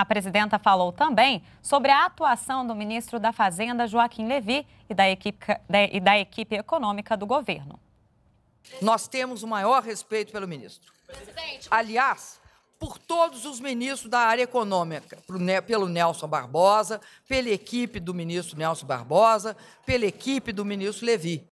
A presidenta falou também sobre a atuação do ministro da Fazenda, Joaquim Levi, e da equipe, e da equipe econômica do governo. Nós temos o maior respeito pelo ministro. Presidente. Aliás, por todos os ministros da área econômica, pelo Nelson Barbosa, pela equipe do ministro Nelson Barbosa, pela equipe do ministro Levi.